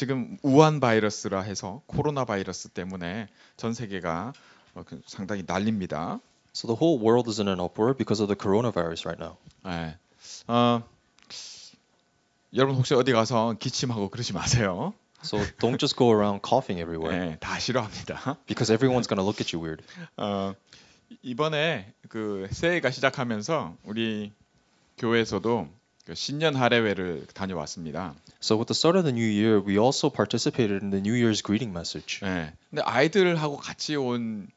지금 우한 바이러스라 해서 코로나 바이러스 때문에 전 세계가 상당히 난립니다. So the whole world is in an uproar because of the coronavirus right now. 네. 어, 여러분 혹시 어디 가서 기침하고 그러지 마세요. So don't just go around coughing everywhere. 네, 다 싫어합니다. Because everyone's gonna look at you weird. 어, 이번에 그 새해가 시작하면서 우리 교회에서도 신년 할례회를 다녀왔습니다. So with the start of the new year, we also participated in the New Year's greeting message. 네, 근데 아이들하고 같이 온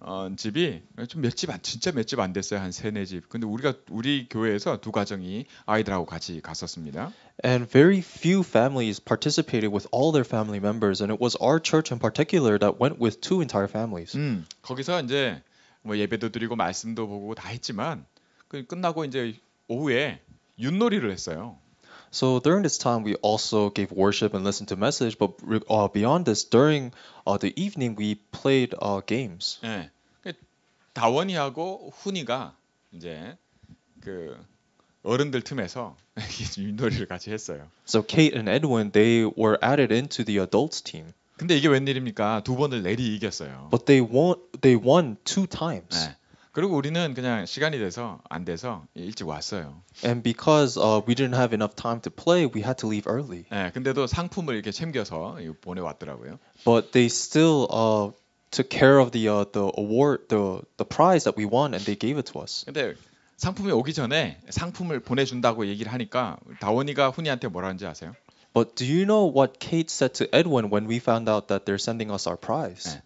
어, 집이 좀 몇 집 안 진짜 몇 집 안 됐어요 한 세네 집. 근데 우리가 우리 교회에서 두 가정이 아이들하고 같이 갔었습니다. And very few families participated with all their family members, and it was our church in particular that went with two entire families. 음, 거기서 이제 뭐 예배도 드리고 말씀도 보고 다 했지만 그 끝나고 이제 오후에 윷놀이를 했어요. So during this time, we also gave worship and listened to message. But uh, beyond this, during uh, the evening, we played uh, games. 네, 다원이하고 훈이가 이제 그 어른들 틈에서 윷놀이를 같이 했어요. So Kate and Edwin, they were added into the adults team. 근데 이게 웬일입니까? 두 번을 내리 이겼어요. But they won, they won two times. 예. 그리고 우리는 그냥 시간이 돼서 안 돼서 일찍 왔어요. And because uh, we didn't have enough time to play, we had to leave early. 네, 근데도 상품을 이렇게 챙겨서 보내 왔더라고요. But they still uh, took care of the uh, the award, the the prize that we won, and they gave it to us. 근데 상품이 오기 전에 상품을 보내준다고 얘기를 하니까 다원이가 훈이한테 뭐라는지 아세요? But do you know what Kate said to Edwin when we found out that they're sending us our prize? 네,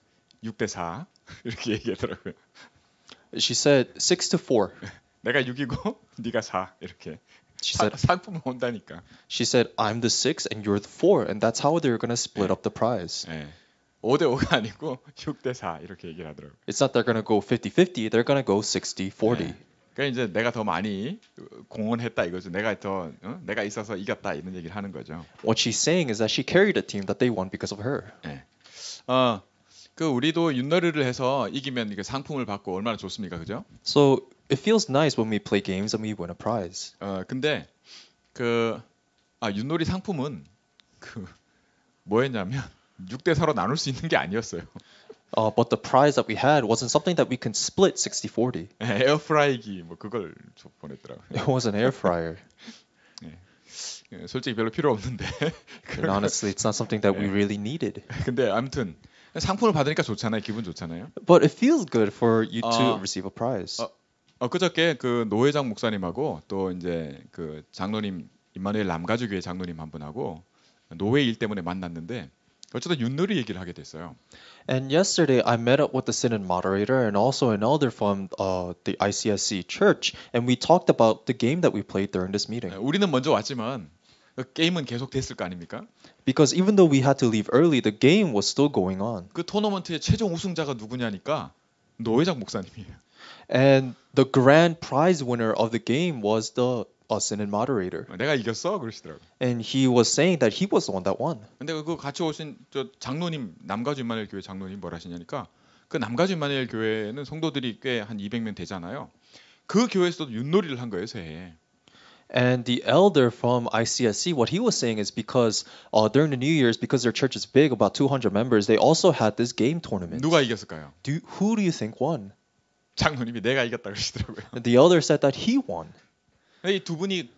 6대 4 이렇게 얘기하더라고요. She said 6 to 4. 내가 6이고 네가 4 이렇게. She said 상품은 온다니까. She said I'm the 6 and you're the 4 and that's how they're going to split up the prize. 예. 5대 5가 아니고 6대 4 이렇게 얘기를 하더라고. It's not they're going to go 50-50, they're going to go 60-40. 예. 그러니까 이제 내가 더 많이 공헌했다 이거죠. 내가 더 어? 내가 있어서 이겼다 이런 얘기를 하는 거죠. What she's saying is that she carried a team that they won because of her. 네. 어그 우리도 윷놀이를 해서 이기면 이게 상품을 받고 얼마나 좋습니까, 그죠? So it feels nice when we play games and we win a prize. 어 근데 그아 윷놀이 상품은 그 뭐였냐면 6대 4로 나눌 수 있는 게 아니었어요. Uh, but the prize that we had wasn't something that we can split 60-40. 에어프라이기 뭐 그걸 보냈더라고요. It was an air fryer. 솔직히 별로 필요 없는데. Honestly, it's not something that we really needed. 근데 아무튼 상품을 받으니까 좋잖아요. 기분 좋잖아요. But it feels good for you to 어, receive a prize. 어, 어 그저께 그 노회장 목사님하고 또 이제 그 장로님 임마누엘 남가주교회 장로님 한 분하고 노회 일 때문에 만났는데 어쨌든 윷놀이 얘기를 하게 됐어요. And yesterday I met up with the synod moderator and also another from uh, the ICSC church, and we talked about the game that we played during this meeting. 우리는 먼저 왔지만 게임은 계속 됐을 거 아닙니까? because even though we had to leave early, the game was still going on. 그 토너먼트의 최종 우승자가 누구냐니까 노회장 목사님이에요. And the grand prize winner of the game was the Austin moderator. 내가 이겼어 그러시더라고. And he was saying that he was the one that won. 근데 그 같이 오신 저 장로님 남가주만일 교회 장로님 뭐라 하시냐니까 그 남가주만일 교회는 성도들이 꽤 한 200명 되잖아요. 그 교회에서도 윷놀이를 한 거예요 새해. And the elder from ICSC, what he was saying is because uh, during the New Year's, because their church is big, about 200 members, they also had this game tournament. 누가 이겼을까요? Do you, who do you think won? 장로님이 내가 이겼다 그러시더라고요. The elder said that he won. 이두 분이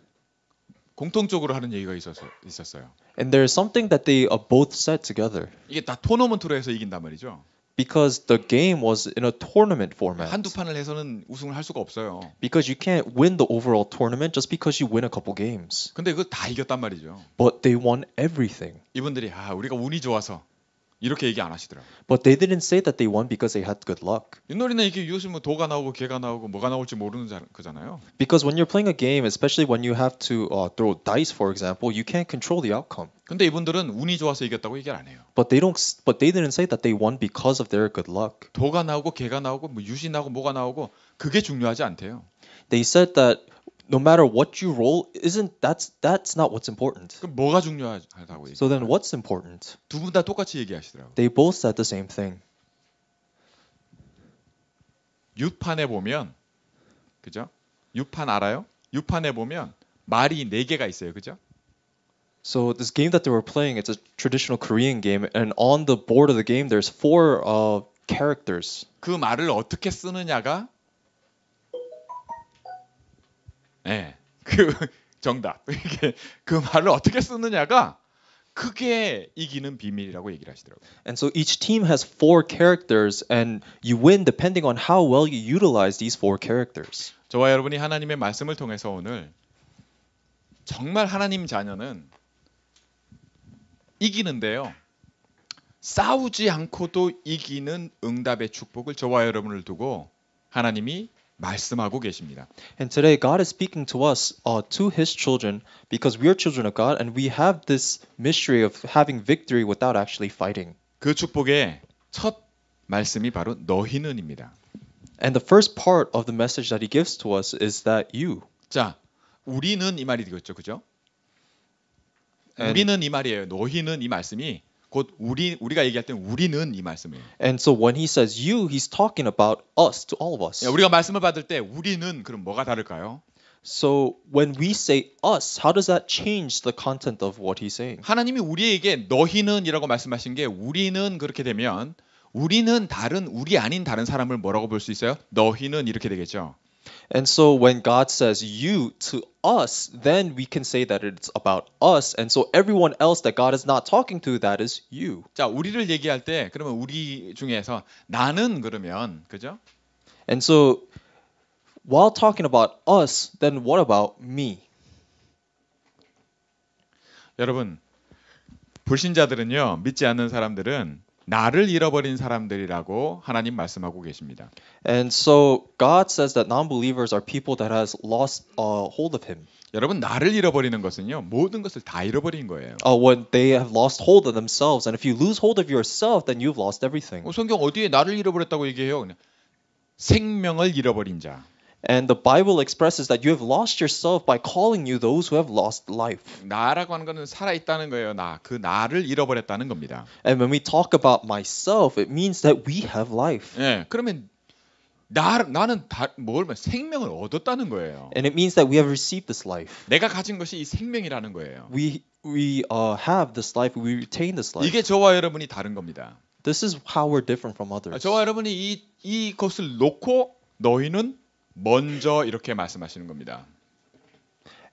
공통적으로 하는 얘기가 있어서, 있었어요. And there's something that they uh, both said together. 이게 다 토너먼트로 해서 이긴단 말이죠 because the game was in a tournament format. 한두 판을 해서는 우승을 할 수가 없어요. Because you can't win the overall tournament just because you win a couple games. 근데 그거 다 이겼단 말이죠. But they won everything. 이분들이 아 우리가 운이 좋아서 이렇게 얘기 안 하시더라고요. But they didn't say that they won because they had good luck. 윷놀이는 이게 이웃이 뭐 도가 나오고 개가 나오고 뭐가 나올지 모르는 거잖아요. Because when you're playing a game, especially when you have to uh, throw dice, for example, you can't control the outcome. 근데 이분들은 운이 좋아서 이겼다고 얘기 안 해요. But they don't. But they didn't say that they won because of their good luck. 도가 나오고 개가 나오고 뭐 유시 나오고 뭐가 나오고 그게 중요하지 않대요. They said that no matter what you roll, isn't that's that's not what's important. 그럼 뭐가 중요하다고 얘기. So then what's important? 두분 다 똑같이 얘기하시더라고. They both said the same thing. 6판에 보면 그죠? 6판 알아요? 6판에 보면 말이 4개가 있어요. 그죠? So this game that they were playing, it's a traditional Korean game, and on the board of the game, there's four uh, characters. 그 말을 어떻게 쓰느냐가 예. 그 정답. 이게 그 말을 어떻게 쓰느냐가 그게 이기는 비밀이라고 얘기를 하시더라고요. And so each team has four characters and you win depending on how well you utilize these four characters. 저와 여러분이 하나님의 말씀을 통해서 오늘 정말 하나님 자녀는 이기는데요. 싸우지 않고도 이기는 응답의 축복을 저와 여러분을 두고 하나님이 말씀하고 계십니다. And today God is speaking to us, uh, to His children, because we are children of God, and we have this mystery of having victory without actually fighting. 그 축복의 첫 말씀이 바로 너희는입니다. And the first part of the message that He gives to us is that you. 자, 우리는 이 말이 되겠죠, 그죠? 우리는 이 말이에요. 너희는 이 말씀이 곧 우리 우리가 얘기할 때는 우리는 이 말씀이에요. And so when he says you, he's talking about us to all of us. 우리가 말씀을 받을 때 우리는 그럼 뭐가 다를까요? So when we say us, how does that change the content of what he's saying? 하나님이 우리에게 너희는이라고 말씀하신 게 우리는 그렇게 되면 우리는 다른 우리 아닌 다른 사람을 뭐라고 볼 수 있어요? 너희는 이렇게 되겠죠. And so when God says you to us, then we can say that it's about us. And so everyone else that God is not talking to, that is you. 자, 우리를 얘기할 때 그러면 우리 중에서 나는 그러면 그죠? And so while talking about us, then what about me? 여러분 불신자들은요 믿지 않는 사람들은 나를 잃어버린 사람들이라고 하나님 말씀하고 계십니다. And so God says that non-believers are people that has lost uh, hold of Him. 여러분 나를 잃어버리는 것은요 모든 것을 다 잃어버린 거예요. Uh, when they have lost hold of themselves, and if you lose hold of yourself, then you've lost everything. 어, 성경 어디에 나를 잃어버렸다고 얘기해요? 생명을 잃어버린 자. And the Bible expresses that you have lost yourself by calling you those who have lost life. 나라고 하는 것은 살아 있다는 거예요. 나그 나를 잃어버렸다는 겁니다. And when we talk about myself, it means that we have life. 예, 그러면 나 나는 다 다뭘 생명을 얻었다는 거예요. And it means that we have received this life. 내가 가진 것이 이 생명이라는 거예요. We we uh, have this life. We retain this life. 이게 저와 여러분이 다른 겁니다. This is how we're different from others. 저와 여러분이 이 이것을 놓고 너희는 먼저 이렇게 말씀하시는 겁니다.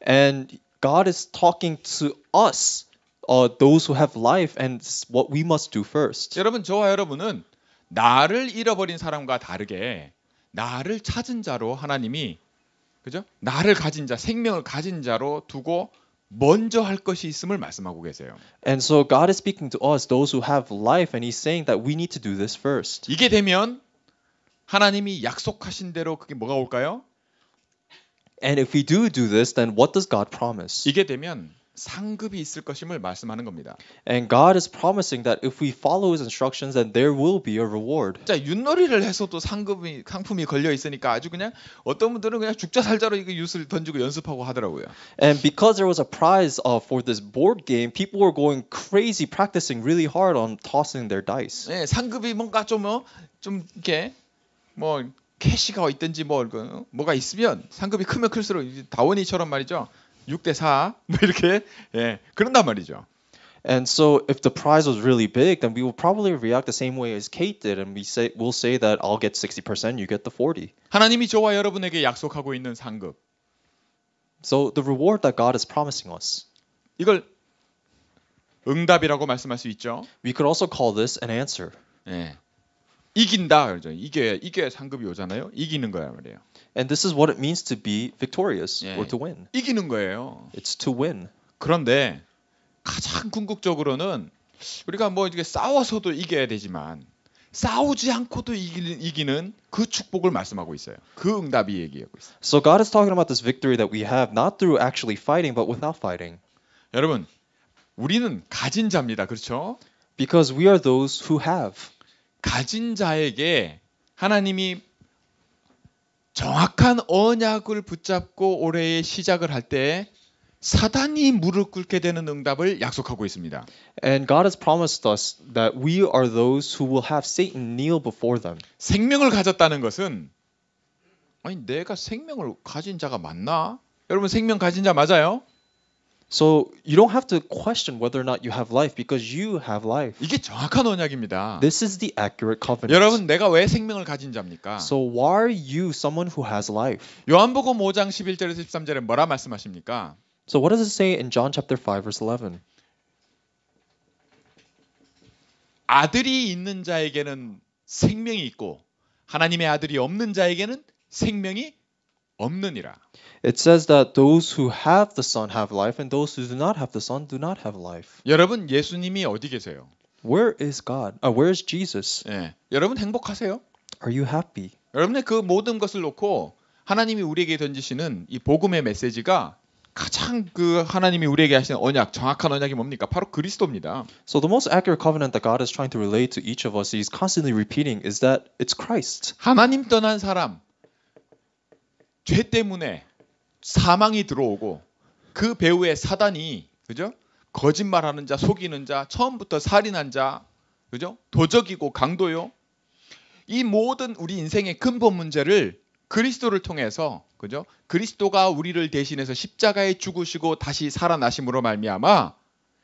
And God is talking to us, uh, those who have life, and what we must do first. 여러분 저와 여러분은 나를 잃어버린 사람과 다르게 나를 찾은 자로 하나님이 그죠? 나를 가진 자, 생명을 가진 자로 두고 먼저 할 것이 있음을 말씀하고 계세요. And so God is speaking to us, those who have life, and He's saying that we need to do this first. 이게 되면 하나님이 약속하신 대로 그게 뭐가 올까요? And if we do do this, then what does God promise? 이게 되면 상급이 있을 것임을 말씀하는 겁니다. And God is promising that if we follow His instructions, then there will be a reward. 자 윷놀이를 해서도 상급이 상품이 걸려 있으니까 아주 그냥 어떤 분들은 그냥 죽자 살자로 이거 윷을 던지고 연습하고 하더라고요. And because there was a prize uh, for this board game, people were going crazy, practicing really hard on tossing their dice. 네, 상급이 뭔가 좀좀 어, 좀 이렇게 뭐 캐시가 있든지 뭐 뭐가 있으면 상급이 크면 클수록 다원이처럼 말이죠. 6대 4뭐 이렇게 예 그런단 말이죠. And so, if the prize was really big, then we will probably react the same way as Kate did, and we say we'll say that I'll get 60%, you get the 40. 하나님이 저와 여러분에게 약속하고 있는 상급. So the reward that God is promising us. 이걸 응답이라고 말씀할 수 있죠. We could also call this an answer. 예. 이긴다 그러죠. 이게 이게 상급이 오잖아요. 이기는 거야 말이에요. And this is what it means to be victorious 예, or to win. 이기는 거예요. It's to win. 그런데 가장 궁극적으로는 우리가 뭐 이렇게 싸워서도 이겨야 되지만 싸우지 않고도 이기는 그 축복을 말씀하고 있어요. 그 응답이 얘기하고 있어요. So God is talking about this victory that we have not through actually fighting but without fighting. 여러분, 우리는 가진 자입니다. 그렇죠? Because we are those who have. 가진 자에게 하나님이 정확한 언약을 붙잡고 올해의 시작을 할 때 사단이 무릎 꿇게 되는 응답을 약속하고 있습니다. And God has promised us that we are those who will have Satan kneel before them. 생명을 가졌다는 것은 아니 내가 생명을 가진 자가 맞나? 여러분 생명 가진 자 맞아요? So you don't have to question whether or not you have life because you have life. 이게 정확한 언약입니다. This is the accurate covenant. 여러분 내가 왜 생명을 가진 자입니까? So why are you someone who has life? 요한복음 5장 11절에서 13절에 뭐라 말씀하십니까? So what does it say in John chapter 5 verse 11? 아들이 있는 자에게는 생명이 있고 하나님의 아들이 없는 자에게는 생명이 없느니라. It says that those who have the Son have life, and those who do not have the Son do not have life. 여러분 예수님이 어디 계세요? Where is God? Uh, where is Jesus? 예, 여러분 행복하세요? Are you happy? 여러분의 그 모든 것을 놓고 하나님이 우리에게 던지시는 이 복음의 메시지가 가장 그 하나님이 우리에게 하시는 언약, 정확한 언약이 뭡니까? 바로 그리스도입니다. So the most accurate covenant that God is trying to relate to each of us, He's constantly repeating, is that it's Christ. 하나님 떠난 사람, 죄 때문에 사망이 들어오고 그 배후에 사단이 그죠? 거짓말하는 자, 속이는 자, 처음부터 살인한 자, 그죠? 도적이고 강도요. 이 모든 우리 인생의 근본 문제를 그리스도를 통해서 그죠? 그리스도가 우리를 대신해서 십자가에 죽으시고 다시 살아나심으로 말미암아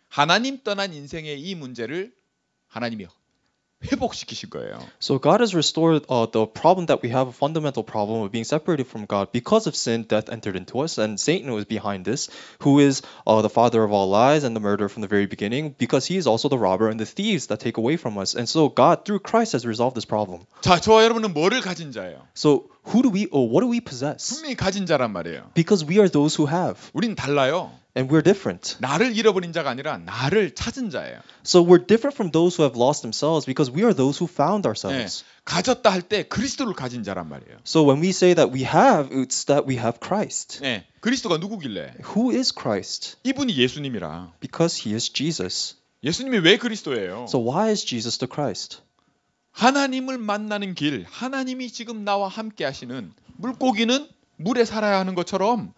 하나님 떠난 인생의 이 문제를 하나님이 회복시키실 거예요. So God has restored uh, the problem that we have, a fundamental problem of being separated from God because of sin. Death entered into us, and Satan was behind this, who is uh, the father of all lies and the murderer from the very beginning, because he is also the robber and the thieves that take away from us. And so God, through Christ, has resolved this problem. 자, 저와 여러분은 뭐를 가진 자예요? So who do we owe? What do we possess? 분명히 가진 자란 말이에요. Because we are those who have. 우린 달라요. And we're different. 나를 잃어버린 자가 아니라 나를 찾은 자예요. So we're different from those who have lost themselves because we are those who found ourselves. 네, 가졌다 할 때 그리스도를 가진 자란 말이에요. So when we say that we have, it's that we have Christ. 네, 그리스도가 누구길래? Who is Christ? 이분이 예수님이라. Because he is Jesus. 예수님이 왜 그리스도예요? So why is Jesus the Christ? 하나님을 만나는 길, 하나님이 지금 나와 함께 하시는 물고기는 물에 살아야 하는 것처럼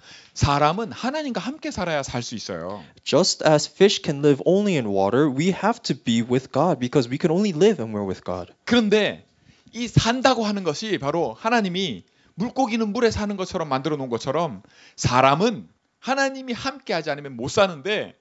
사람은 하나님과 함께 살아야 살 수 있어요. Just as fish can live only in water, we have to be with God because we can only live when we're with God. 그런데 이 산다고 하는 것이 바로 하나님이 물고기는 물에 사는 것처럼 만들어 놓은 것처럼 사람은 하나님이 함께 하지 않으면 못 사는데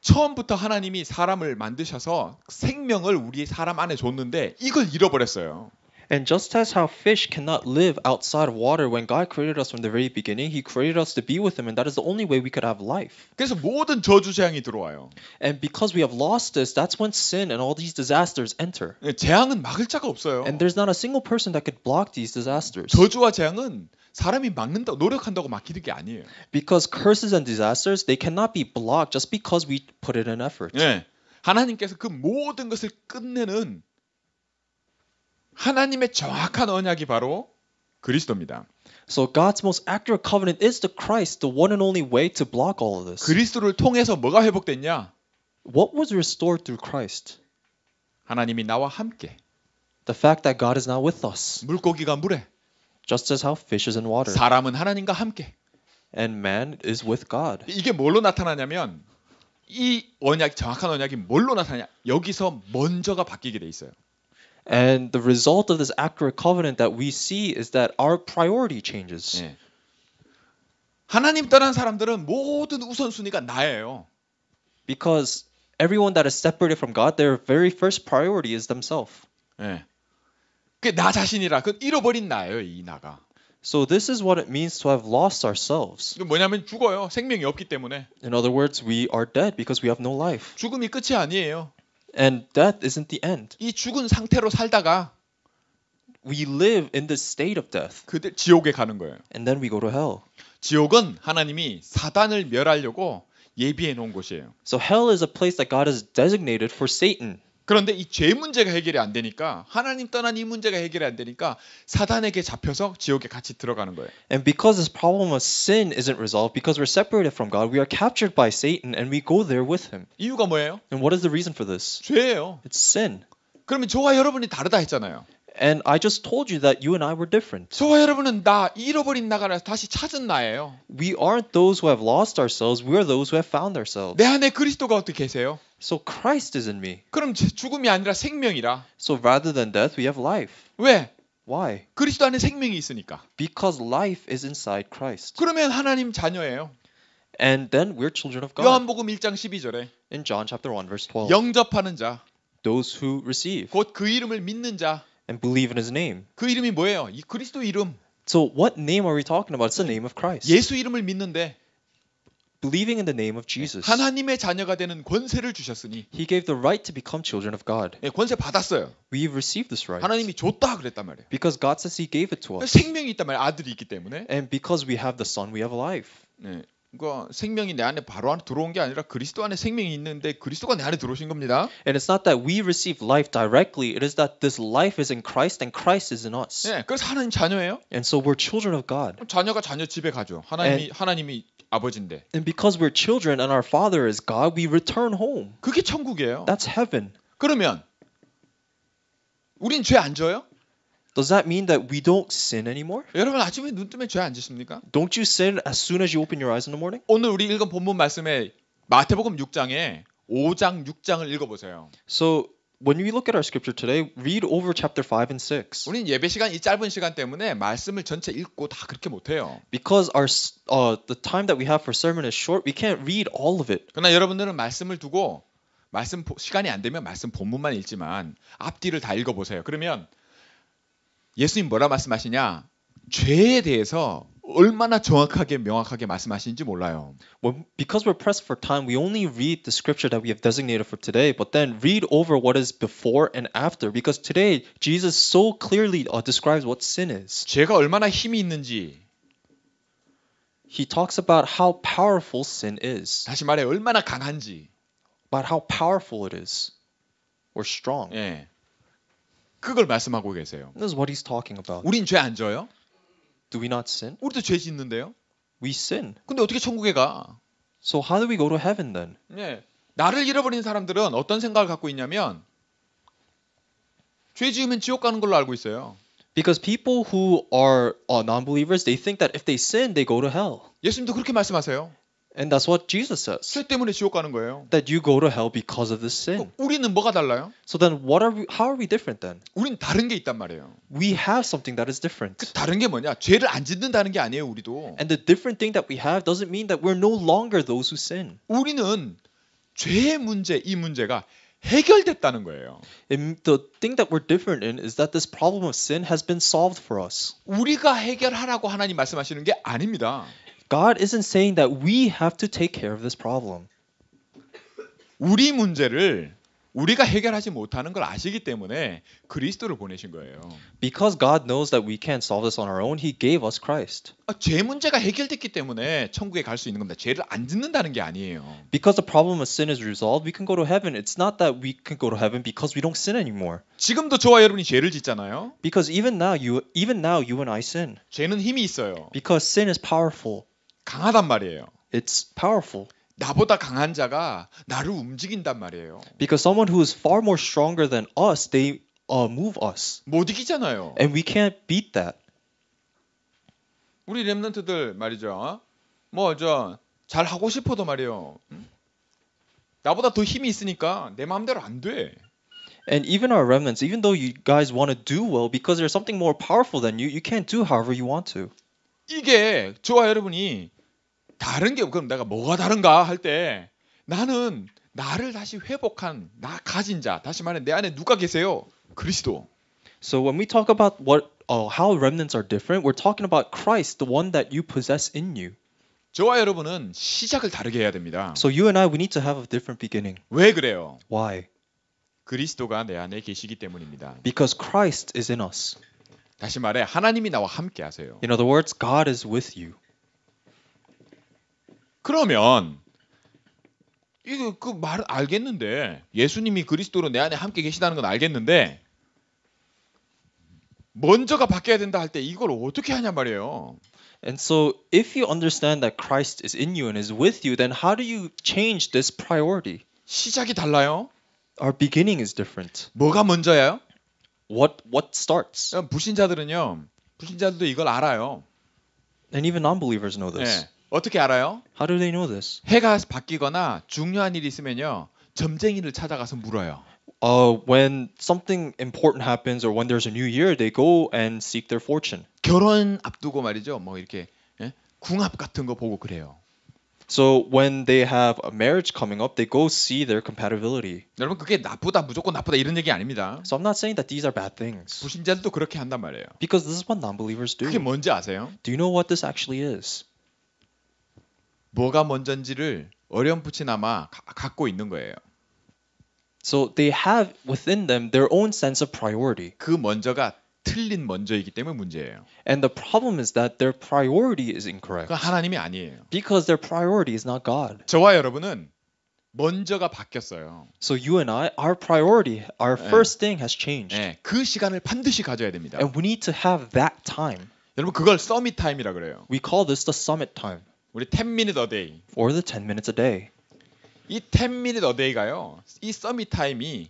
처음부터 하나님이 사람을 만드셔서 생명을 우리 사람 안에 줬는데 이걸 잃어버렸어요. And just as how fish cannot live outside of water, when God created us from the very beginning, He created us to be with Him, and that is the only way we could have life. 그래서 모든 저주 재앙이 들어와요. And because we have lost this, that's when sin and all these disasters enter. 재앙은 막을 자가 없어요. And there's not a single person that could block these disasters. 저주와 재앙은 사람이 막는다 노력한다고 막히는 게 아니에요. Because curses and disasters they cannot be blocked just because we put in an effort. 예. 하나님께서 그 모든 것을 끝내는 하나님의 정확한 언약이 바로 그리스도입니다. So God's most accurate covenant is the Christ, the one and only way to block all of this. 그리스도를 통해서 뭐가 회복됐냐? What was restored through Christ? 하나님이 나와 함께. The fact that God is now with us. 물고기가 물에. just as how fish is in water. 사람은 하나님과 함께. And man is with God. 이게 뭘로 나타나냐면 이 언약 정확한 언약이 뭘로 나타나냐? 여기서 먼저가 바뀌게 돼 있어요. And the result of this accurate covenant that we see is that our priority changes. 예. 하나님 떠난 사람들은 모든 우선순위가 나예요. Because everyone that is separated from God, their very first priority is themselves. 예. 그나 자신이라 그 잃어버린 나예요 이 나가. So this is what it means to have lost ourselves. 뭐냐면 죽어요. 생명이 없기 때문에. In other words, we are dead because we have no life. 죽음이 끝이 아니에요. And death isn't the end. 이 죽은 상태로 살다가 we live in the state of death. 그들 지옥에 가는 거예요. And then we go to hell. 지옥은 하나님이 사단을 멸하려고 예비해 놓은 곳이에요. So hell is a place that God has designated for Satan. 그런데 이 죄 문제가 해결이 안 되니까 하나님 떠난 이 문제가 해결이 안 되니까 사단에게 잡혀서 지옥에 같이 들어가는 거예요. And because this problem of sin isn't resolved because we're separated from God, we are captured by Satan and we go there with him. 이유가 뭐예요? And what is the reason for this? 죄예요. It's sin. 그러면 저와 여러분이 다르다 했잖아요. And I just told you that you and I were different. 저와 여러분은 나 잃어버린 나가 다시 찾은 나예요. We aren't those who have lost ourselves. We are those who have found ourselves. 내 안에 그리스도가 어떻게 계세요? So Christ is in me. 그럼 죽음이 아니라 생명이라. So rather than death, we have life. 왜? Why? 그리스도 안에 생명이 있으니까. Because life is inside Christ. 그러면 하나님 자녀예요. And then we're children of God. 요한복음 1장 12절에 In John chapter 1 verse 12. 영접하는 자. Those who receive. 곧그 이름을 믿는 자. and believe in his name. 그 이름이 뭐예요? 이 그리스도 이름. So what name are we talking about? It's the name of Christ. 예수 이름을 믿는데 believing in the name of Jesus. 하나님의 자녀가 되는 권세를 주셨으니 He gave the right to become children of God. 예, 권세 받았어요. We've received this right. 하나님이 줬다 그랬단 말이에요. Because God says he gave it to us. 생명이 있단 말이에요. 아들이 있기 때문에. And because we have the son, we have life. 예. 그러니까 생명이 내 안에 바로 안에 들어온 게 아니라 그리스도 안에 생명이 있는데 그리스도가 내 안에 들어오신 겁니다. And it's not that we receive life directly. It is that this life is in Christ and Christ is in us. 예, 그래서 하나님 자녀예요. And so we're children of God. 자녀가 자녀 집에 가죠. 하나님이 and, 하나님이 아버지인데. And because we're children and our father is God, we return home. 그게 천국이에요. That's heaven. 그러면 우린 죄 안 져요? Does that mean that we don't sin anymore? 여러분 아침에 눈 뜨면 죄 안 짓습니까? Don't you sin as soon as you open your eyes in the morning? 오늘 우리 읽은 본문 말씀에 마태복음 6장에 5장 6장을 읽어 보세요. So when we look at our scripture today, read over chapter 5 and 6. 우리는 예배 시간 이 짧은 시간 때문에 말씀을 전체 읽고 다 그렇게 못 해요. Because our uh, the time that we have for sermon is short, we can't read all of it. 그러나 여러분들은 말씀을 두고 말씀 시간이 안 되면 말씀 본문만 읽지만 앞뒤를 다 읽어 보세요. 그러면 예수님 뭐라 말씀하시냐? 죄에 대해서 얼마나 정확하게 명확하게 말씀하시는지 몰라요. Well, because we're pressed for time, we only read the scripture that we have designated for today, but then read over what is before and after because today Jesus so clearly uh, describes what sin is. 죄가 얼마나 힘이 있는지 He talks about how powerful sin is. 다시 말해 얼마나 강한지 about how powerful it is or strong. 예. 그걸 말씀하고 계세요. This is what he's talking about. 우린 죄 안 져요? Do we not sin? 우리도 죄 짓는데요. We sin. 근데 어떻게 천국에 가? So how do we go to heaven then? 네. 나를 잃어버린 사람들은 어떤 생각을 갖고 있냐면 죄 지으면 지옥 가는 걸로 알고 있어요. Because people who are uh, non-believers, they think that if they sin, they go to hell. 예수님도 그렇게 말씀하세요. And that's what Jesus says. 죄 때문에 지옥 가는 거예요. That you go to hell because of this sin. 우리는 뭐가 달라요? So then what are we how are we different then? 우린 다른 게 있단 말이에요. We have something that is different. 그 다른 게 뭐냐? 죄를 안 짓는다는 게 아니에요, 우리도. And the different thing that we have doesn't mean that we're no longer those who sin. 우리는 죄의 문제 이 문제가 해결됐다는 거예요. And the thing that we're different in is that this problem of sin has been solved for us. 우리가 해결하라고 하나님 말씀하시는 게 아닙니다. God isn't saying that we have to take care of this problem. 우리 문제를 우리가 해결하지 못하는 걸 아시기 때문에 그리스도를 보내신 거예요. Because God knows that we can't solve this on our own, He gave us Christ. 아, 죄 문제가 해결됐기 때문에 천국에 갈 수 있는 겁니다. 죄를 안 짓는다는 게 아니에요. Because the problem of sin is resolved, we can go to heaven. It's not that we can go to heaven because we don't sin anymore. 지금도 저와 여러분이 죄를 짓잖아요. Because even now you, even now you and I sin. 죄는 힘이 있어요. Because sin is powerful. 강하단 말이에요. It's powerful. 나보다 강한 자가 나를 움직인단 말이에요. Because someone who is far more stronger than us, they uh, move us. 못 이기잖아요. And we can't beat that. 우리 렘넌트들 말이죠. 뭐저잘 하고 싶어도 말이요. 나보다 더 힘이 있으니까 내 마음대로 안 돼. And even our remnants, even though you guys want to do well, because there's something more powerful than you, you can't do however you want to. 이게 저와 여러분이 다른 게 그럼 내가 뭐가 다른가 할 때 나는 나를 다시 회복한 나 가진 자 다시 말해 내 안에 누가 계세요? 그리스도. So when we talk about what oh, how remnants are different, we're talking about Christ, the one that you possess in you. 저와 여러분은 시작을 다르게 해야 됩니다. So you and I we need to have a different beginning. 왜 그래요? Why? 그리스도가 내 안에 계시기 때문입니다. Because Christ is in us. 다시 말해 하나님이 나와 함께 하세요. In other words, God is with you. 그러면 이거 그말을 알겠는데 예수님이 그리스도로 내 안에 함께 계시다는 건 알겠는데 먼저가 바뀌어야 된다 할 때 이걸 어떻게 하냐 말이에요. And so if you understand that Christ is in you and is with you then how do you change this priority? 시작이 달라요. Our beginning is different. 뭐가 먼저예요? What what starts? 불신자들은요. 불신자들도 이걸 알아요. And even non-believers know this. 네. 어떻게 알아요? How do they know this? 해가 바뀌거나 중요한 일이 있으면요. 점쟁이를 찾아가서 물어요. Uh, when something important happens or when there's a new year, they go and seek their fortune. 결혼 앞두고 말이죠. 뭐 이렇게 예? 궁합 같은 거 보고 그래요. So when they have a marriage coming up, they go see their compatibility. 여러분 그게 나쁘다 무조건 나쁘다 이런 얘기 아닙니다. So I'm not saying that these are bad things. 불신자들도 그렇게 한단 말이에요. Because this is what non-believers do. 그게 뭔지 아세요? Do you know what this actually is? 뭐가 먼저인지를 어렴풋이나마 가, 갖고 있는 거예요. So they have within them their own sense of priority. 그 먼저가 틀린 먼저이기 때문에 문제예요. And the problem is that their priority is incorrect. 그 하나님이 아니에요. Because their priority is not God. 저와 여러분은 먼저가 바뀌었어요. So you and I, our priority, our 네. first thing has changed. 네, 그 시간을 반드시 가져야 됩니다. And we need to have that time. 여러분 그걸 서밋 타임이라 그래요. We call this the summit time. 우리 10 minute a day. Or the 10 minutes a day. 이10 minute a day가요. 이 서밋 타임이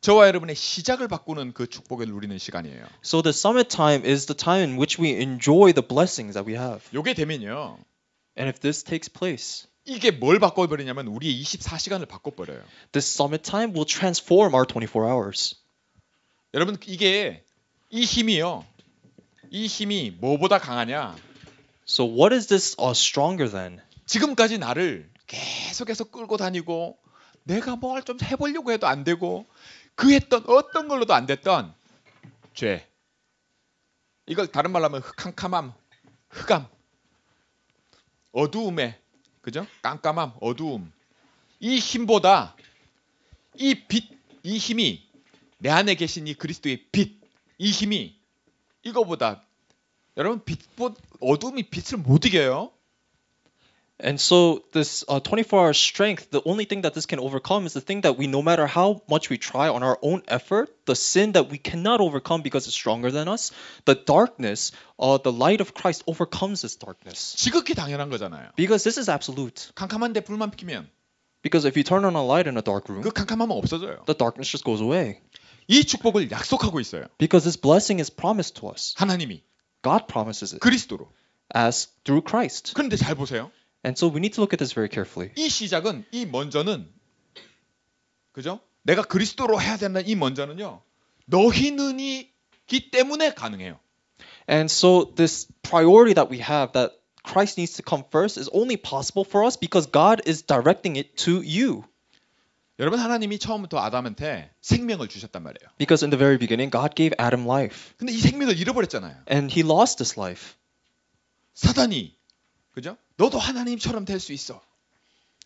저와 여러분의 시작을 바꾸는 그 축복을 누리는 시간이에요. So the summit time is the time in which we enjoy the blessings that we have. 요게 되면요. And if this takes place, 이게 뭘 바꿔버리냐면 우리의 24시간을 바꿔버려요. This summit time will transform our 24 hours. 여러분 이게 이 힘이요. 이 힘이 뭐보다 강하냐? So what is this u stronger than? 지금까지 나를 계속해서 끌고 다니고 내가 뭘 좀 해보려고 해도 안 되고 그 했던 어떤 걸로도 안 됐던 죄. 이걸 다른 말로 하면 캄캄함, 흑암, 어두움에 그죠? 깜깜함, 어두움. 이 힘보다 이 빛, 이 힘이 내 안에 계신 이 그리스도의 빛, 이 힘이 이거보다 여러분 빛보 어둠이 빛을 못 이겨요. And so this 24-hour uh, strength, the only thing that this can overcome is the thing that we, no matter how much we try on our own effort, the sin that we cannot overcome because it's stronger than us, the darkness, uh, the light of Christ overcomes this darkness. 지극히 당연한 거잖아요. Because this is absolute. 캄캄한데 불만 피면. Because if you turn on a light in a dark room, 그 캄캄함은 없어져요. The darkness just goes away. 이 축복을 약속하고 있어요. Because this blessing is promised to us. 하나님이. God promises it 그리스도로. as through Christ. 그런데 잘 보세요. And so we need to look at this very carefully. 이 시작은 이 먼저는 그죠? 내가 그리스도로 해야 된다는 이 먼저는요. 너희는이기 때문에 가능해요. And so this priority that we have that Christ needs to come first is only possible for us because God is directing it to you. 여러분 하나님이 처음부터 아담한테 생명을 주셨단 말이에요. Because in the very beginning God gave Adam life. 근데 이 생명을 잃어버렸잖아요. And he lost his life. 사단이 그죠? 너도 하나님처럼 될 수 있어.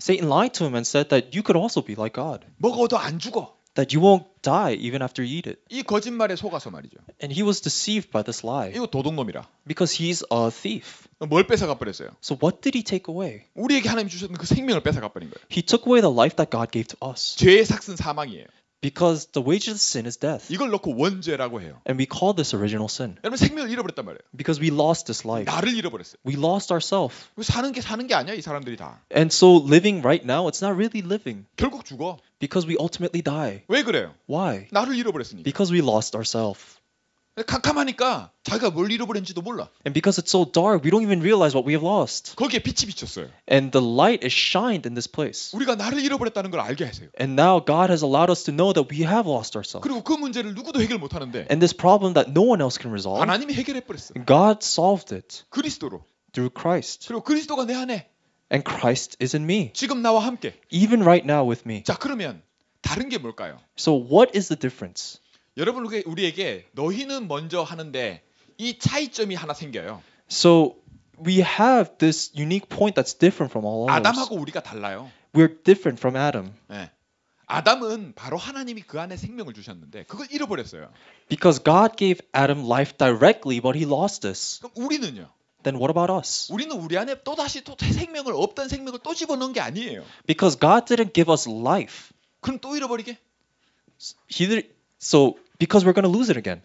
Satan lied to him and said that you could also be like God. 먹어도 안 죽어. that you won't die even after you eat it. 이 거짓말에 속아서 말이죠. And he was deceived by this lie. 이거 도둑놈이라. Because he's a thief. 뭘 뺏어가 버렸어요? So what did he take away? 우리에게 하나님 주셨던 그 생명을 뺏어가 버린 거예요. He took away the life that God gave to us. 죄의 삭은 사망이에요. Because the wages of sin is death. 이걸 놓고 원죄라고 해요. And we call this original sin. 여러분 생명을 잃어버렸단 말이에요. Because we lost this life. 나를 잃어버렸어요. We lost ourselves. 사는 게 사는 게 아니야 이 사람들이 다. And so living right now, it's not really living. 결국 죽어. Because we ultimately die. 왜 그래요? Why? 나를 잃어버렸으니까. Because we lost ourselves. 캄캄하니까 자기가 뭘 잃어버렸는지도 몰라. And because it's so dark, we don't even realize what we have lost. 거기에 빛이 비쳤어요. And the light is shined in this place. 우리가 나를 잃어버렸다는 걸 알게 하세요. And now God has allowed us to know that we have lost ourselves. 그리고 그 문제를 누구도 해결 못 하는데. And this problem that no one else can resolve. 하나님이 해결해 버렸어. God solved it. 그리스도로. Through Christ. 그리고 그리스도가 내 안에. And Christ is in me. 지금 나와 함께. Even right now with me. 자, 그러면 다른 게 뭘까요? So what is the difference? 여러분 우리에게 너희는 먼저 하는데 이 차이점이 하나 생겨요. So we have this unique point that's different from all others. 아담하고 우리가 달라요. We're different from Adam. 네. 아담은 바로 하나님이 그 안에 생명을 주셨는데 그걸 잃어버렸어요. Because God gave Adam life directly, but he lost this. 그럼 우리는요? Then what about us? 우리는 우리 안에 또 다시 또 생명을 없던 생명을 또 집어넣은 게 아니에요. Because God didn't give us life. 그럼 또 잃어버리게? He, so Because we're going to lose it again.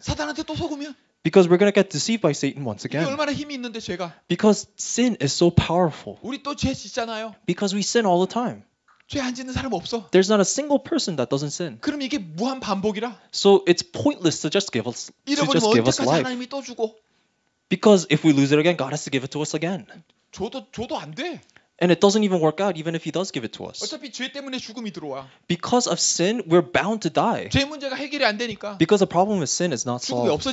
Because we're going to get deceived by Satan once again. 있는데 Because sin is so powerful. because we sin all the time. There's not a single person that doesn't sin. So it's pointless to just give us to just give us life. because if we lose it again, God has to give it to us again. 줘도 줘도 and it doesn't even work out even if he does give it to us. Because of sin, we're bound to die. Because the problem with sin is not solved.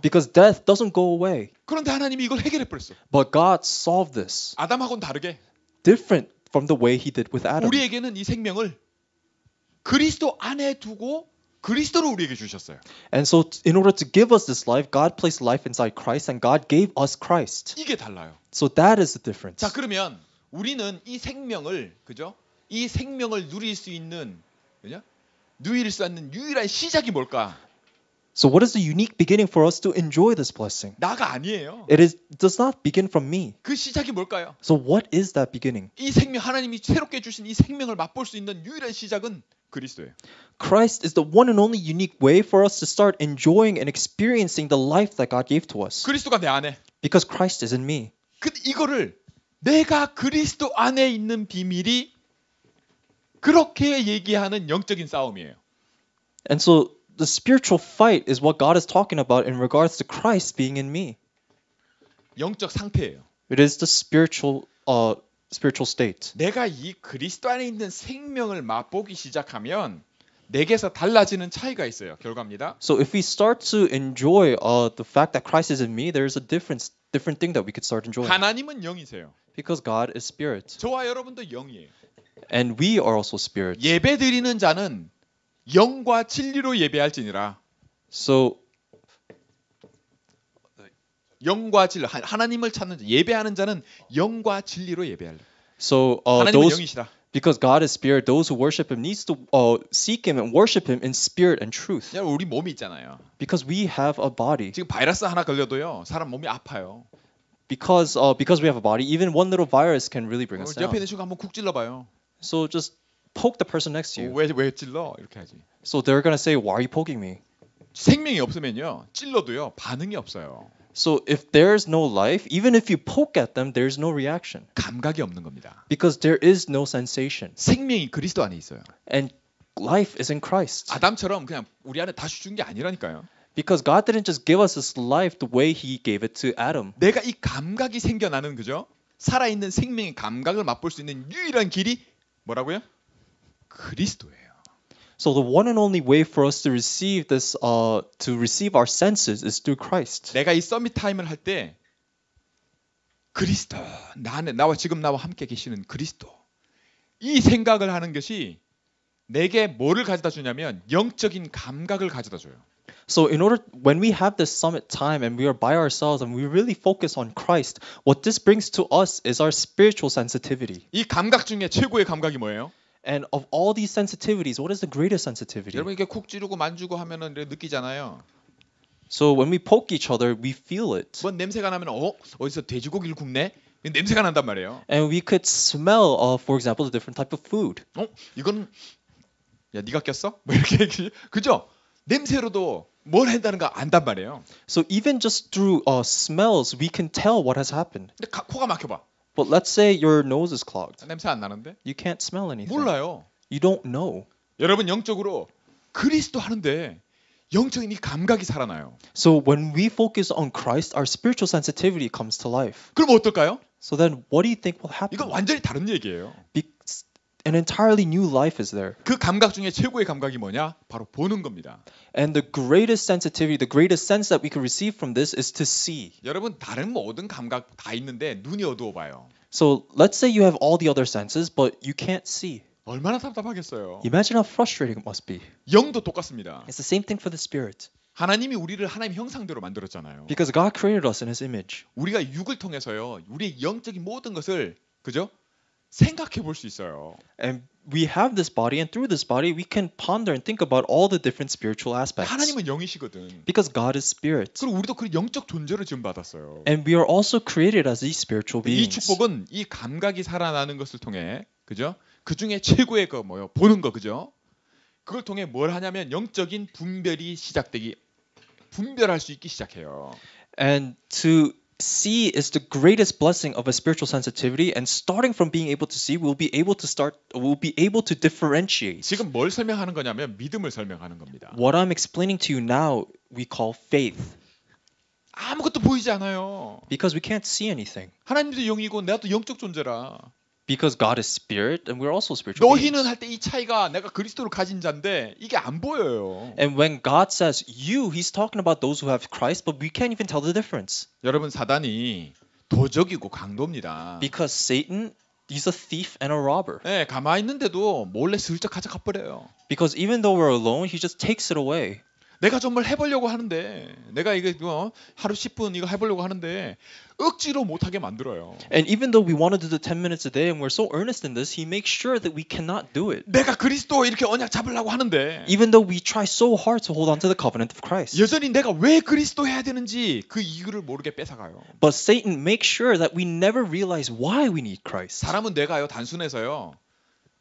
Because death doesn't go away. But God solved this different from the way he did with Adam. 그리스도 안에 두고 우리에게 주셨어요. And so in order to give us this life, God placed life inside Christ and God gave us Christ. 이게 달라요. So that is the difference. 자, 그러면 우리는 이 생명을 그죠? 이 생명을 누릴 수 있는 그죠? 누릴 수 있는 유일한 시작이 뭘까? So what is the unique beginning for us to enjoy this blessing? 나가 아니에요. It is does not begin from me. 그 시작이 뭘까요? So what is that beginning? 이 생명 하나님이 새롭게 주신 이 생명을 맛볼 수 있는 유일한 시작은 그리스도예요. Christ is the one and only unique way for us to start enjoying and experiencing the life that God gave to us. 그리스도가 내 안에. Because Christ is in me. 근데 이거를 내가 그리스도 안에 있는 비밀이 그렇게 얘기하는 영적인 싸움이에요. And so the spiritual fight is what God is talking about in regards to Christ being in me. 영적 상태예요. It is the spiritual uh spiritual state. 내가 이 그리스도 안에 있는 생명을 맛보기 시작하면 내게서 달라지는 차이가 있어요. 결과입니다. So if we start to enjoy uh, the fact that Christ is in me, there's a difference, different thing that we could start enjoying. 하나님은 영이세요. Because God is spirit. 저와 여러분도 영이에요. And we are also spirit. 예배 드리는 자는 영과 진리로 예배할지니라. So 영과 진리 하나님을 찾는 자, 예배하는 자는 영과 진리로 예배할래. So uh, 하나님은 those, 영이시라. because God is spirit, those who worship him needs to uh, seek him and worship him in spirit and truth. 우리 몸이 있잖아요. Because we have a body. 지금 바이러스 하나 걸려도요. 사람 몸이 아파요. Because uh, because we have a body, even one little virus can really bring us down. 옆에 있는 친구 한번 쿡 So just poke the person next to you. 왜왜 찔러? 이렇게 하지. So they're gonna say, why are you poking me? 생명이 없으면요 찔러도요 반응이 없어요. So if there's no life, even if you poke at them, there's no reaction. 감각이 없는 겁니다. Because there is no sensation. 생명이 그리스도 안에 있어요. And life is in Christ. 아담처럼 그냥 우리 안에 다 주준 게 아니라니까요. Because God didn't just give us this life the way He gave it to Adam. 내가 이 감각이 생겨나는 그죠? 살아있는 생명의 감각을 맛볼 수 있는 유일한 길이 뭐라고요? 그리스도예요. So the one and only way for us to receive this, uh, to receive our senses, is through Christ. 내가 이 서밋 타임을 할 때 그리스도 나는 나와 지금 나와 함께 계시는 그리스도 이 생각을 하는 것이 내게 뭐를 가져다 주냐면 영적인 감각을 가져다 줘요. So in order when we have this summit time and we are by ourselves and we really focus on Christ, what this brings to us is our spiritual sensitivity. 이 감각 중에 최고의 감각이 뭐예요? And of all these sensitivities, what is the greatest sensitivity? 여러분 이게쿡 찌르고 만지고 하면은 느끼잖아요. So when we poke each other, we feel it. 뭔 냄새가 나면 어 어디서 돼지고기를 굽네? 냄새가 난단 말이에요. And we could smell, uh, for example, the different type of food. 어 이건 야 네가 꼈어? 뭐 이렇게 그죠? 냄새로도 뭘 했다는 거 안단 말이에요. So even just through uh, smells, we can tell what has happened. 근데 가, 코가 막혀봐. But let's say your nose is clogged. 냄새 안 나는데? You can't smell anything. 몰라요. You don't know. 여러분 영적으로 그리스도 하는데 영적인 이 감각이 살아나요. So when we focus on Christ, our spiritual sensitivity comes to life. 그럼 어떨까요? So then what do you think will happen? 이건 완전히 다른 얘기예요. Be- an entirely new life is there. 그 감각 중에 최고의 감각이 뭐냐? 바로 보는 겁니다. And the greatest sensitivity, the greatest sense that we can receive from this is to see. 여러분 다른 모든 감각 다 있는데 눈이 어두워 봐요. So let's say you have all the other senses, but you can't see. 얼마나 답답하겠어요. Imagine how frustrating it must be. 영도 똑같습니다. It's the same thing for the spirit. 하나님이 우리를 하나님 형상대로 만들었잖아요. Because God created us in His image. 우리가 육을 통해서요, 우리의 영적인 모든 것을 그죠? 생각해 볼 수 있어요. And we have this body and through this body we can ponder and think about all the different spiritual aspects. 하나님은 영이시거든. Because God is spirit. 그리고 우리도 그 영적 존재로 지금 받았어요. And we are also created as these spiritual beings. 이 축복은 이 감각이 살아나는 것을 통해 그죠? 그 중에 최고의 거 뭐요? 보는 거 그죠? 그걸 통해 뭘 하냐면 영적인 분별이 시작되기 분별할 수 있기 시작해요. And to see is the greatest blessing of a spiritual sensitivity and starting from being able to see we'll be able to start we'll be able to differentiate. 지금 뭘 설명하는 거냐면 믿음을 설명하는 겁니다. What I'm explaining to you now we call faith. 아무것도 보이지 않아요. Because we can't see anything. 하나님도 영이고 내가 또 영적 존재라. because God is spirit and we're also spiritual. 너희는 할 때 이 차이가 내가 그리스도를 가진 자인데 이게 안 보여요. And when God says you, he's talking about those who have Christ, but we can't even tell the difference. 여러분 사단이 도적이고 강도입니다. Because Satan He's a thief and a robber. 네, 가만히 있는데도 몰래 슬쩍 가져가 버려요. Because even though we're alone, he just takes it away. 내가 정말 해보려고 하는데 내가 이거 어, 하루 10분 이거 해보려고 하는데 억지로 못하게 만들어요. And even though we want to do the 10 minutes a day and we're so earnest in this, he makes sure that we cannot do it. 내가 그리스도 이렇게 언약 잡으려고 하는데 even though we try so hard to hold on to the covenant of Christ. 여전히 내가 왜 그리스도 해야 되는지 그 이유를 모르게 뺏어가요. But Satan makes sure that we never realize why we need Christ. 사람은 내가요 단순해서요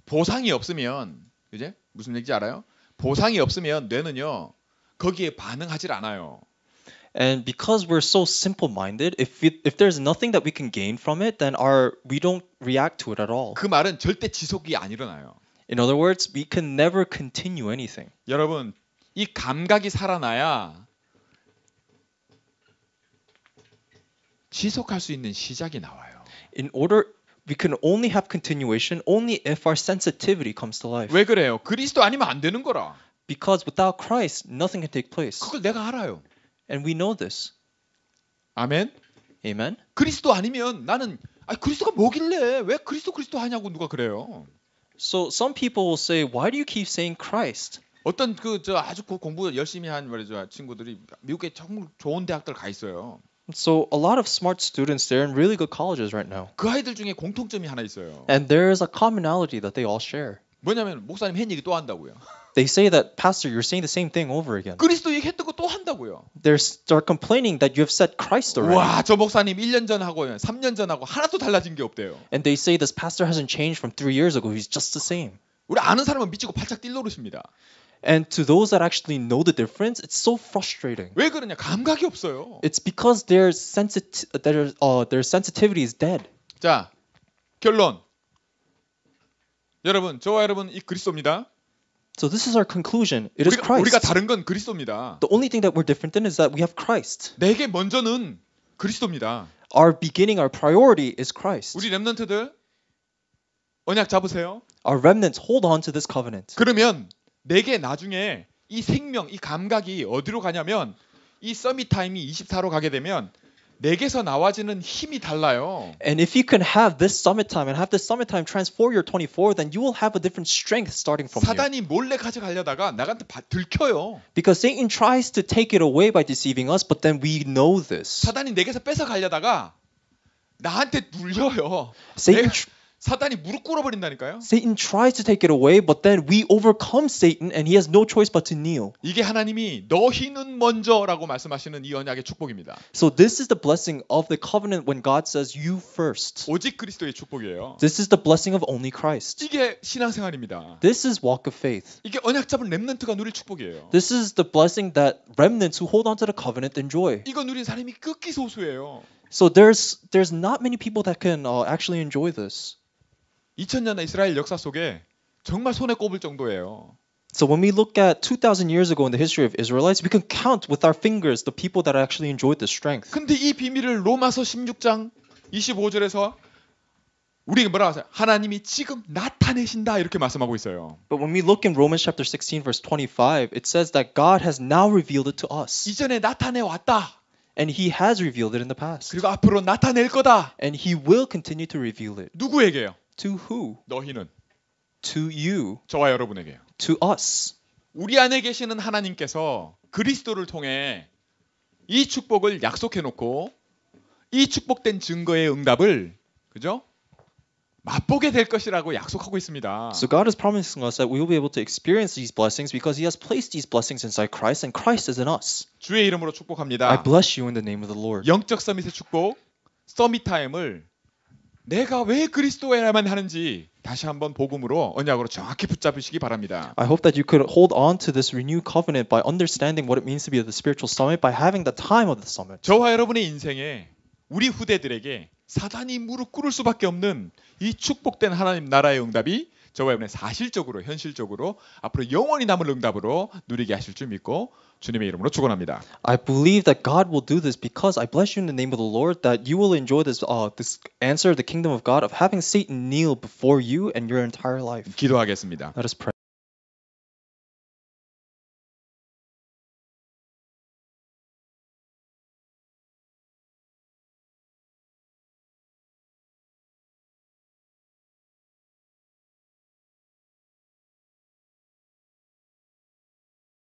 보상이 없으면 이제 무슨 얘기인지 알아요? 보상이 없으면 뇌는요 거기에 반응하질 않아요. And because we're so simple-minded, if we, if there's nothing that we can gain from it, then our we don't react to it at all. 그 말은 절대 지속이 안 일어나요. In other words, we can never continue anything. 여러분, 이 감각이 살아나야 지속할 수 있는 시작이 나와요. In order we can only have continuation only if our sensitivity comes to life. 왜 그래요? 그리스도 아니면 안 되는 거라. Because without Christ, nothing can take place. 그걸 내가 알아요. And we know this. 아멘. Amen. 그리스도 아니면 나는 아 그리스도가 뭐길래 왜 그리스도 그리스도 하냐고 누가 그래요. So some people will say, why do you keep saying Christ? 어떤 그 저 아주 공부 열심히 한 말이죠 친구들이 미국에 정말 좋은 대학들 가 있어요. So a lot of smart students they're in really good colleges right now. 그 아이들 중에 공통점이 하나 있어요. And there is a commonality that they all share. 뭐냐면 목사님 한 얘기 또 한다고요. They say that, Pastor, you're saying the same thing over again. 그리스도 얘기했던 거 또 한다고요. They're start complaining that you have said Christ already. 와, 저 목사님 1년 전하고 3년 전하고 하나도 달라진 게 없대요. And they say this pastor hasn't changed from three years ago. He's just the same. 우리 아는 사람은 미치고 바짝 뛸 노릇입니다. And to those that actually know the difference, it's so frustrating. 왜 그러냐? 감각이 없어요. It's because their sensit their uh, their sensitivity is dead. 자, 결론. 여러분, 저와 여러분 이 그리스도입니다. So this is our conclusion. It is 우리가, Christ. 우리가 다른 건 그리스도입니다. The only thing that we're different in is that we have Christ. 내게 먼저는 그리스도입니다. Our beginning, our priority is Christ. 우리 렘넌트들 언약 잡으세요. Our remnants hold on to this covenant. 그러면 내게 나중에 이 생명, 이 감각이 어디로 가냐면 이 서밋 타임이 24로 가게 되면 내게서 나와지는 힘이 달라요. And if you can have this summit time and have this summit time transform your 24, then you will have a different strength starting from 사단이 몰래 가져가려다가 나한테 들켜요. Because Satan tries to take it away by deceiving us, but then we know this. 사단이 내게서 뺏어 가려다가 나한테 눌려요. Satan 내, 사단이 무릎 Satan tries to take it away, but then we overcome Satan, and he has no choice but to kneel. 이게 하나님이 너희는 먼저라고 말씀하시는 이 언약의 축복입니다. So this is the blessing of the covenant when God says you first. 오직 그리스도의 축복이에요. This is the blessing of only Christ. 이게 신앙생활입니다. This is walk of faith. 이게 언약 잡은 렘넌트가 누릴 축복이에요. This is the blessing that remnants who hold on to the covenant enjoy. 이거 누린 사람이 극히 소수예요. So there's there's not many people that can uh, actually enjoy this. 2000년의 이스라엘 역사 속에 정말 손에 꼽을 정도예요. So when we look at 2000 years ago in the history of Israelites, we can count with our fingers the people that actually enjoyed this strength. 근데 이 비밀을 로마서 16장 25절에서 우리가 뭐라 하세요? 하나님이 지금 나타내신다 이렇게 말씀하고 있어요. But when we look in Romans chapter 16 verse 25, it says that God has now revealed it to us. 이전에 나타내 왔다. And he has revealed it in the past. 그리고 앞으로 나타낼 거다. And he will continue to reveal it. 누구에게요? To who? 너희는 To you. 저와 여러분에게요. To us. 우리 안에 계시는 하나님께서 그리스도를 통해 이 축복을 약속해 놓고 이 축복된 증거의 응답을 그죠? 맛보게 될 것이라고 약속하고 있습니다. So God is promising us that we will be able to experience these blessings because He has placed these blessings inside Christ and Christ is in us. 주의 이름으로 축복합니다. I bless you in the name of the Lord. 영적 서밋의 축복, 서밋 타임을 내가 왜 그리스도여야만 하는지 다시 한번 복음으로 언약으로 정확히 붙잡으시기 바랍니다. I hope that you could hold on to this renewed covenant by understanding what it means to be at the spiritual summit by having the time of the summit. 저와 여러분의 인생에 우리 후대들에게 사단이 무릎 꿇을 수밖에 없는 이 축복된 하나님 나라의 응답이 저와 여러분의 사실적으로 현실적으로 앞으로 영원히 남을 응답으로 누리게 하실 줄 믿고 주님의 이름으로 축원합니다. I believe that God will do this because I bless you in the name of the Lord that you will enjoy this uh, this answer the kingdom of God of having Satan kneel before you and your entire life. 기도하겠습니다. Let us pray.